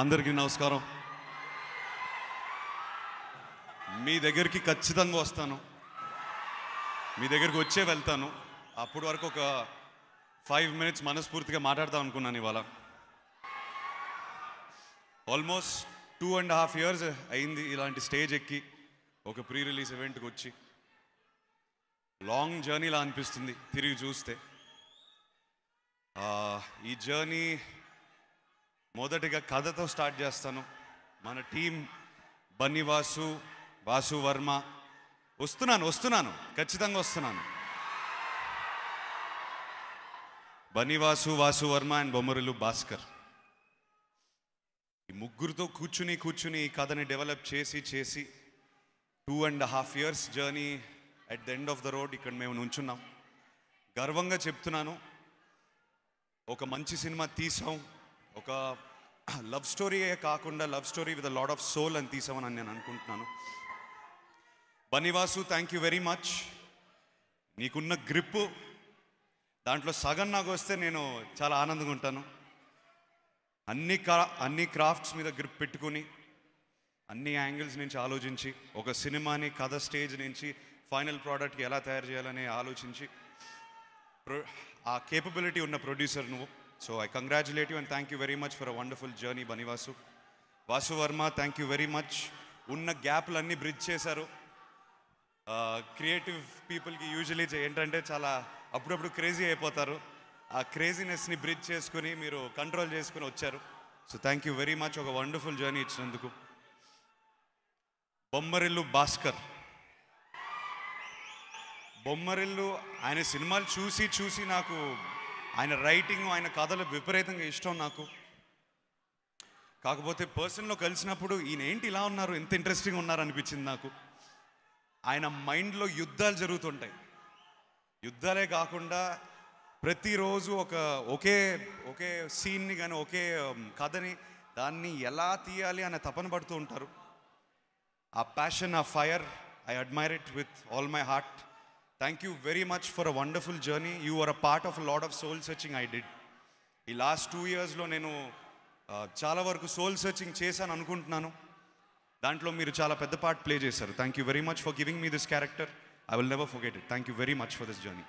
అందరికీ నమస్కారం మీ దగ్గరికి ఖచ్చితంగా వస్తాను మీ దగ్గరికి వచ్చే వెళ్తాను అప్పటి వరకు ఒక ఫైవ్ మినిట్స్ మనస్ఫూర్తిగా మాట్లాడదాం అనుకున్నాను ఇవాళ almost two and half years అయింది ఇలాంటి స్టేజ్ ఎక్కి ఒక ప్రీ రిలీజ్ ఈవెంట్కి వచ్చి లాంగ్ జర్నీలా అనిపిస్తుంది తిరిగి చూస్తే ఈ జర్నీ మొదటిగా కథతో స్టార్ట్ చేస్తాను మన టీం బన్నివాసు వాసు వర్మ వస్తున్నాను వస్తున్నాను ఖచ్చితంగా వస్తున్నాను బన్నివాసు వాసు వర్మ అండ్ బొమ్మరులు భాస్కర్ ఈ ముగ్గురితో కూర్చుని కూర్చుని ఈ కథని డెవలప్ చేసి చేసి two and half years journey at the end of the road ఇక్కడ మేము నుంచున్నాం గర్వంగా చెప్తున్నాను ఒక మంచి సినిమా తీసాం ఒక లవ్ స్టోరీ కాకుండా love story with lot of soul అని తీసామని నేను అనుకుంటున్నాను బనివాసు థ్యాంక్ యూ వెరీ మచ్ నీకున్న గ్రిప్పు దాంట్లో సగం నాకు వస్తే నేను చాలా ఆనందంగా ఉంటాను అన్ని క్రా అన్ని క్రాఫ్ట్స్ మీద గ్రిప్ పెట్టుకుని అన్ని యాంగిల్స్ నుంచి ఆలోచించి ఒక సినిమాని కథ స్టేజ్ నుంచి ఫైనల్ ప్రోడక్ట్కి ఎలా తయారు చేయాలని ఆలోచించి ఆ కేపబిలిటీ ఉన్న ప్రొడ్యూసర్ నువ్వు so I congratulate you and thank you very much for a wonderful journey బనివాసు Vasu Varma thank you very much ఉన్న గ్యాప్లన్నీ బ్రిడ్జ్ చేశారు క్రియేటివ్ పీపుల్కి యూజువలీ ఏంటంటే చాలా అప్పుడప్పుడు క్రేజీ అయిపోతారు ఆ క్రేజీనెస్ని బ్రిడ్జ్ చేసుకుని మీరు కంట్రోల్ చేసుకుని వచ్చారు so thank you very much ఒక వండర్ఫుల్ జర్నీ ఇచ్చినందుకు బొమ్మరిల్లు భాస్కర్ బొమ్మరిల్లు ఆయన సినిమాలు చూసి చూసి నాకు ఆయన రైటింగ్ ఆయన కథలు విపరీతంగా ఇష్టం నాకు కాకపోతే పర్సన్లో కలిసినప్పుడు ఈయన ఏంటి ఇలా ఉన్నారు ఎంత ఇంట్రెస్టింగ్ ఉన్నారు అనిపించింది నాకు ఆయన మైండ్లో యుద్ధాలు జరుగుతుంటాయి యుద్ధాలే కాకుండా ప్రతిరోజు ఒక ఒకే ఒకే సీన్ని కానీ ఒకే కథని దాన్ని ఎలా తీయాలి అనే తపన పడుతూ ఉంటారు ఆ ప్యాషన్ ఆ fire I admire it with all my heart thank you very much for a wonderful journey you are a part of lot of soul searching I did ఈ లాస్ట్ టూ ఇయర్స్లో నేను చాలా వరకు సోల్ సెర్చింగ్ చేశాను అనుకుంటున్నాను దాంట్లో మీరు చాలా పెద్ద పార్ట్ ప్లే చేశారు thank you very much for giving me this character I will never forget it thank you very much for this journey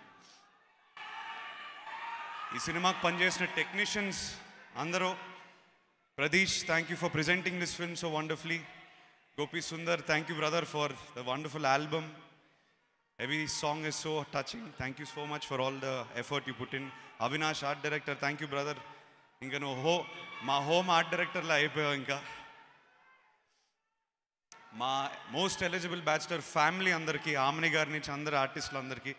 ఈ సినిమాకి పనిచేసిన టెక్నీషియన్స్ అందరూ Pradeesh thank you for presenting this film so wonderfully Gopi Sundar thank you brother for the wonderful album Every song is so touching. Thank you so much for all the effort you put in. Avinash, art director, thank you, brother. ఇంకా నువ్వు హో మా home art డైరెక్టర్లా అయిపోయావు ఇంకా మా most eligible bachelor family అందరికీ ఆమెని గారి నుంచి అందరు ఆర్టిస్టులందరికీ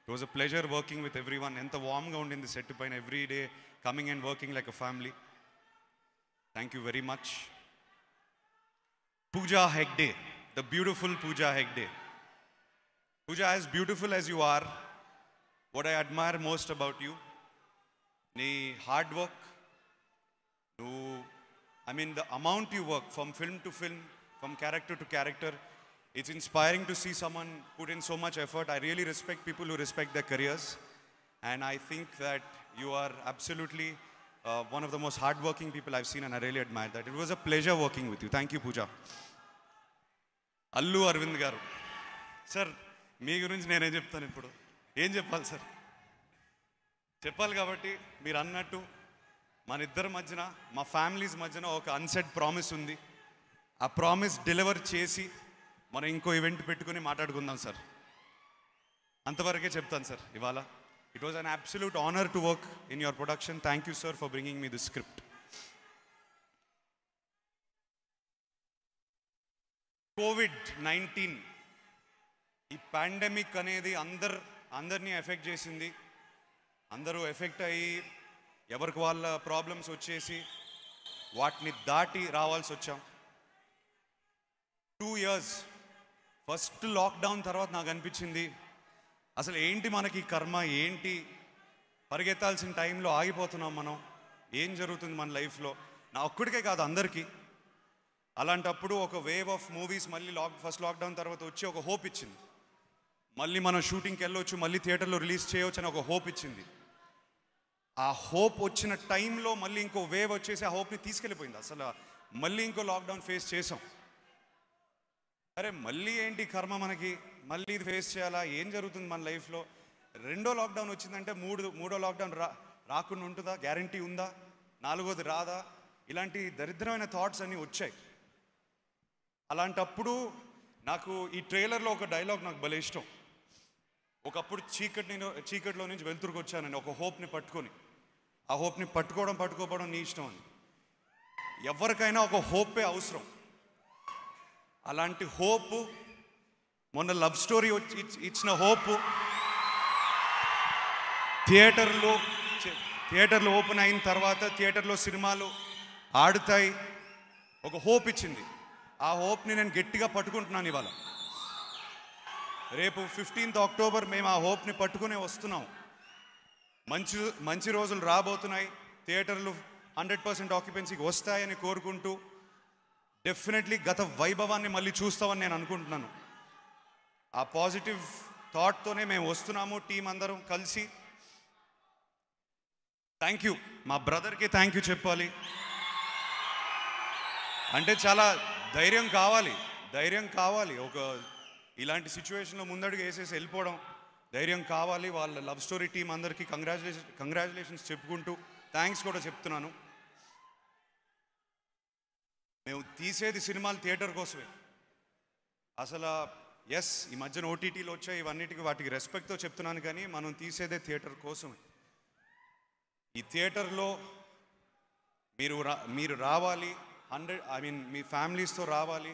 it was a pleasure working with everyone ఎంత వామ్గా ఉండింది సెట్ పైన every day coming and working like a family thank you very much Pooja Hegde the beautiful Pooja Hegde Pooja, as beautiful as you are, what I admire most about you, your hard work, I mean the amount you work from film to film, from character to character, it's inspiring to see someone put in so much effort. I really respect people who respect their careers. And I think that you are absolutely uh, one of the most hardworking people I've seen and I really admire that. It was a pleasure working with you. Thank you, Pooja. Allu Arvind Garu. Sir, మీ గురించి నేనేం చెప్తాను ఇప్పుడు ఏం చెప్పాలి sir చెప్పాలి కాబట్టి మీరు అన్నట్టు మన ఇద్దరి మధ్యన మా ఫ్యామిలీస్ మధ్యన ఒక అన్సెట్ ప్రామిస్ ఉంది ఆ ప్రామిస్ డెలివర్ చేసి మనం ఇంకో ఈవెంట్ పెట్టుకుని మాట్లాడుకుందాం సార్ అంతవరకే చెప్తాను సార్ ఇవాళ it was an absolute honour to work in your production thank you sir for bringing me the script COVID nineteen ఈ పాండమిక్ అనేది అందరు అందరినీ ఎఫెక్ట్ చేసింది అందరూ ఎఫెక్ట్ అయ్యి ఎవరికి వాళ్ళ ప్రాబ్లమ్స్ వచ్చేసి వాటిని దాటి రావాల్సి వచ్చాం టూ ఇయర్స్ ఫస్ట్ లాక్డౌన్ తర్వాత నాకు అనిపించింది అసలు ఏంటి మనకి కర్మ ఏంటి పరిగెత్తాల్సిన టైంలో ఆగిపోతున్నాం మనం ఏం జరుగుతుంది మన లైఫ్లో నా ఒక్కడికే కాదు అందరికీ అలాంటప్పుడు ఒక వేవ్ ఆఫ్ మూవీస్ మళ్ళీ లాక్ ఫస్ట్ లాక్డౌన్ తర్వాత వచ్చి ఒక హోప్ ఇచ్చింది మళ్ళీ మనం షూటింగ్కి వెళ్ళొచ్చు మళ్ళీ థియేటర్లో రిలీజ్ చేయవచ్చు అని ఒక హోప్ ఇచ్చింది ఆ హోప్ వచ్చిన టైంలో మళ్ళీ ఇంకో వేవ్ వచ్చేసి ఆ హోప్ని తీసుకెళ్ళిపోయింది అసలు మళ్ళీ ఇంకో లాక్డౌన్ ఫేస్ చేసాం అరే మళ్ళీ ఏంటి కర్మ మనకి మళ్ళీ ఇది ఫేస్ చేయాలా ఏం జరుగుతుంది మన లైఫ్లో రెండో లాక్డౌన్ వచ్చిందంటే మూడు మూడో లాక్డౌన్ రా రాకుండా ఉంటుందా గ్యారంటీ ఉందా నాలుగోది రాదా ఇలాంటి దరిద్రమైన థాట్స్ అన్నీ వచ్చాయి అలాంటప్పుడు నాకు ఈ ట్రైలర్లో ఒక డైలాగ్ నాకు భలే ఇష్టం ఒకప్పుడు చీకటి నేను చీకటిలో నుంచి వెలుతురుకు వచ్చానని ఒక హోప్ని పట్టుకొని ఆ హోప్ని పట్టుకోవడం పట్టుకోవడం నీ ఇష్టం అని ఎవరికైనా ఒక హోపే అవసరం అలాంటి హోప్ మొన్న లవ్ స్టోరీ వచ్చి ఇచ్చిన హోప్ థియేటర్లో థియేటర్లు ఓపెన్ అయిన తర్వాత థియేటర్లో సినిమాలు ఆడుతాయి ఒక హోప్ ఇచ్చింది ఆ హోప్ని నేను గట్టిగా పట్టుకుంటున్నాను ఇవాళ రేపు ఫిఫ్టీన్త్ అక్టోబర్ మేము ఆ హోప్ని పట్టుకునే వస్తున్నాం మంచి మంచి రోజులు రాబోతున్నాయి థియేటర్లు హండ్రెడ్ పర్సెంట్ ఆక్యుపెన్సీకి వస్తాయని కోరుకుంటూ డెఫినెట్లీ గత వైభవాన్ని మళ్ళీ చూస్తామని నేను అనుకుంటున్నాను ఆ పాజిటివ్ థాట్తోనే మేము వస్తున్నాము టీం అందరం కలిసి థ్యాంక్ యూ మా బ్రదర్కి థ్యాంక్ యూ చెప్పాలి అంటే చాలా ధైర్యం కావాలి ధైర్యం కావాలి ఒక ఇలాంటి సిచ్యువేషన్లో ముందడుగు వేసేసి వెళ్ళిపోవడం ధైర్యం కావాలి వాళ్ళ లవ్ స్టోరీ టీం అందరికీ కంగ్రాచులేషన్ కంగ్రాచులేషన్స్ చెప్పుకుంటూ థ్యాంక్స్ కూడా చెప్తున్నాను మేము తీసేది సినిమాలు థియేటర్ కోసమే అసలు ఎస్ ఈ మధ్యన ఓటీటీలు వచ్చాయి ఇవన్నిటికి వాటికి రెస్పెక్ట్తో చెప్తున్నాను కానీ మనం తీసేదే థియేటర్ కోసమే ఈ థియేటర్లో మీరు రా మీరు రావాలి హండ్రెడ్ ఐ మీన్ మీ ఫ్యామిలీస్తో రావాలి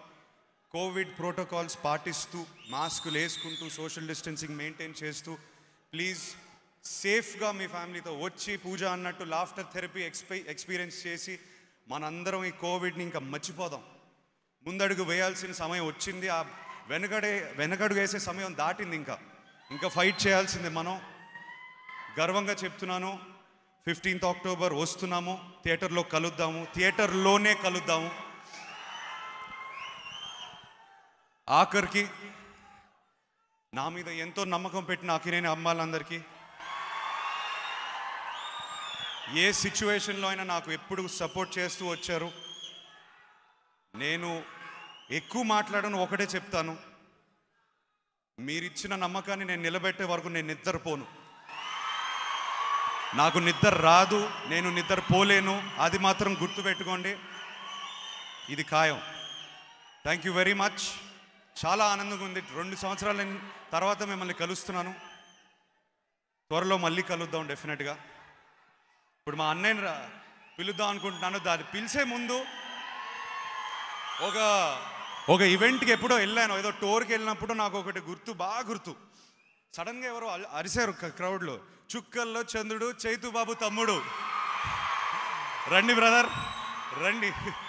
కోవిడ్ ప్రోటోకాల్స్ పాటిస్తూ మాస్కులు వేసుకుంటూ సోషల్ డిస్టెన్సింగ్ మెయింటైన్ చేస్తూ ప్లీజ్ సేఫ్గా మీ ఫ్యామిలీతో వచ్చి పూజ అన్నట్టు లాఫ్టర్ థెరపీ ఎక్స్పై ఎక్స్పీరియన్స్ చేసి మనందరం ఈ కోవిడ్ని ఇంకా మర్చిపోదాం ముందడుగు వేయాల్సిన సమయం వచ్చింది ఆ వెనకడే వెనకడుగు వేసే సమయం దాటింది ఇంకా ఇంకా ఫైట్ చేయాల్సింది మనం గర్వంగా చెప్తున్నాను ఫిఫ్టీన్త్ అక్టోబర్ వస్తున్నాము థియేటర్లో కలుద్దాము థియేటర్లోనే కలుద్దాము ఆఖరికి నా మీద ఎంతో నమ్మకం పెట్టిన అకినేని అమ్మాలందరికీ ఏ సిచ్యువేషన్లో అయినా నాకు ఎప్పుడు సపోర్ట్ చేస్తూ వచ్చారు నేను ఎక్కువ మాట్లాడను ఒకటే చెప్తాను మీరిచ్చిన నమ్మకాన్ని నేను నిలబెట్టే వరకు నేను నిద్రపోను నాకు నిద్ర రాదు నేను నిద్రపోలేను అది మాత్రం గుర్తుపెట్టుకోండి ఇది ఖాయం థ్యాంక్ యూ వెరీ మచ్ చాలా ఆనందంగా ఉంది రెండు సంవత్సరాల తర్వాత మిమ్మల్ని కలుస్తున్నాను త్వరలో మళ్ళీ కలుద్దాం డెఫినెట్గా ఇప్పుడు మా అన్నయ్యని రా పిలుద్దాం అనుకుంటున్నాను దాన్ని పిలిచే ముందు ఒక ఒక ఈవెంట్కి ఎప్పుడో వెళ్ళాను ఏదో టూర్కి వెళ్ళినప్పుడు నాకు ఒకటి గుర్తు బాగా గుర్తు సడన్గా ఎవరో అరిశారు క్రౌడ్లో చుక్కల్లో చంద్రుడు చైతుబాబు తమ్ముడు రండి బ్రదర్ రండి